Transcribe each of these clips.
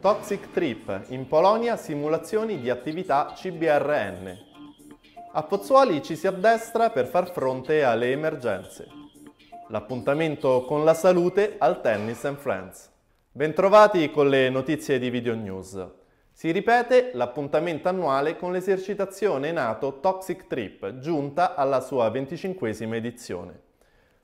Toxic Trip, in Polonia simulazioni di attività CBRN. A Pozzuoli ci si addestra per far fronte alle emergenze. L'appuntamento con la salute al Tennis and Friends. Bentrovati con le notizie di Video News. Si ripete l'appuntamento annuale con l'esercitazione NATO Toxic Trip, giunta alla sua venticinquesima edizione.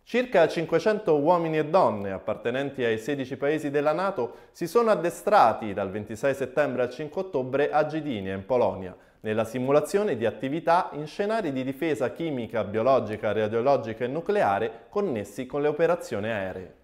Circa 500 uomini e donne appartenenti ai 16 paesi della NATO si sono addestrati dal 26 settembre al 5 ottobre a Gdynia, in Polonia, nella simulazione di attività in scenari di difesa chimica, biologica, radiologica e nucleare connessi con le operazioni aeree.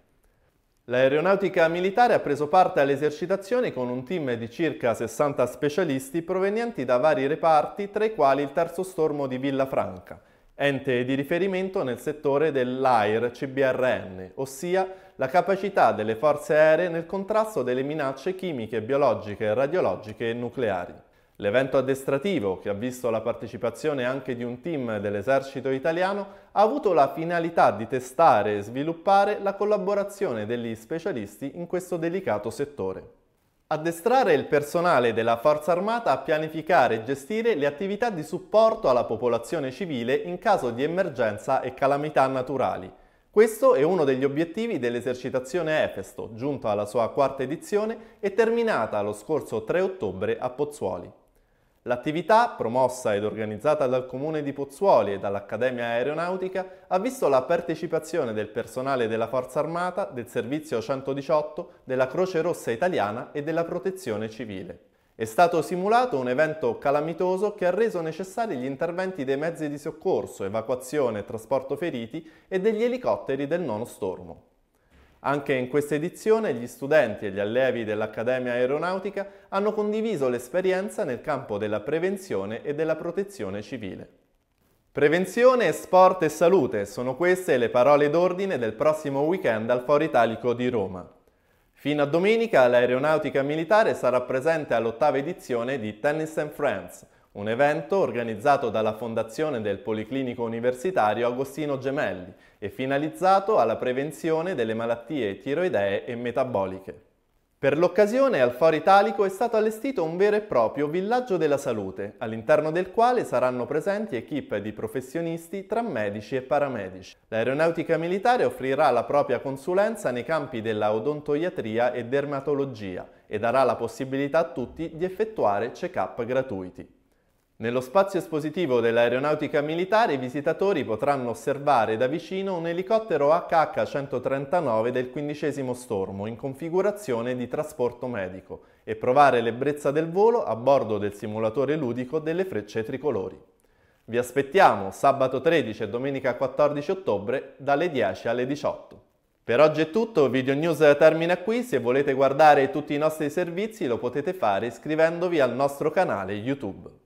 L'aeronautica militare ha preso parte all'esercitazione con un team di circa 60 specialisti provenienti da vari reparti, tra i quali il terzo stormo di Villafranca, ente di riferimento nel settore dell'AIR CBRN, ossia la capacità delle forze aeree nel contrasto delle minacce chimiche, biologiche, radiologiche e nucleari. L'evento addestrativo, che ha visto la partecipazione anche di un team dell'esercito italiano, ha avuto la finalità di testare e sviluppare la collaborazione degli specialisti in questo delicato settore. Addestrare il personale della Forza Armata a pianificare e gestire le attività di supporto alla popolazione civile in caso di emergenza e calamità naturali. Questo è uno degli obiettivi dell'esercitazione Efesto, giunta alla sua quarta edizione e terminata lo scorso 3 ottobre a Pozzuoli. L'attività, promossa ed organizzata dal Comune di Pozzuoli e dall'Accademia Aeronautica, ha visto la partecipazione del personale della Forza Armata, del Servizio 118, della Croce Rossa Italiana e della Protezione Civile. È stato simulato un evento calamitoso che ha reso necessari gli interventi dei mezzi di soccorso, evacuazione, e trasporto feriti e degli elicotteri del nono stormo. Anche in questa edizione gli studenti e gli allievi dell'Accademia Aeronautica hanno condiviso l'esperienza nel campo della prevenzione e della protezione civile. Prevenzione, sport e salute sono queste le parole d'ordine del prossimo weekend al Foro Italico di Roma. Fino a domenica l'Aeronautica Militare sarà presente all'ottava edizione di Tennis and Friends, un evento organizzato dalla Fondazione del Policlinico Universitario Agostino Gemelli e finalizzato alla prevenzione delle malattie tiroidee e metaboliche. Per l'occasione al Foro Italico è stato allestito un vero e proprio villaggio della salute, all'interno del quale saranno presenti equip di professionisti tra medici e paramedici. L'aeronautica militare offrirà la propria consulenza nei campi della odontoiatria e dermatologia e darà la possibilità a tutti di effettuare check-up gratuiti. Nello spazio espositivo dell'aeronautica militare i visitatori potranno osservare da vicino un elicottero HH-139 del 15 Stormo in configurazione di trasporto medico e provare l'ebbrezza del volo a bordo del simulatore ludico delle frecce tricolori. Vi aspettiamo sabato 13 e domenica 14 ottobre dalle 10 alle 18. Per oggi è tutto, Video News termina qui, se volete guardare tutti i nostri servizi lo potete fare iscrivendovi al nostro canale YouTube.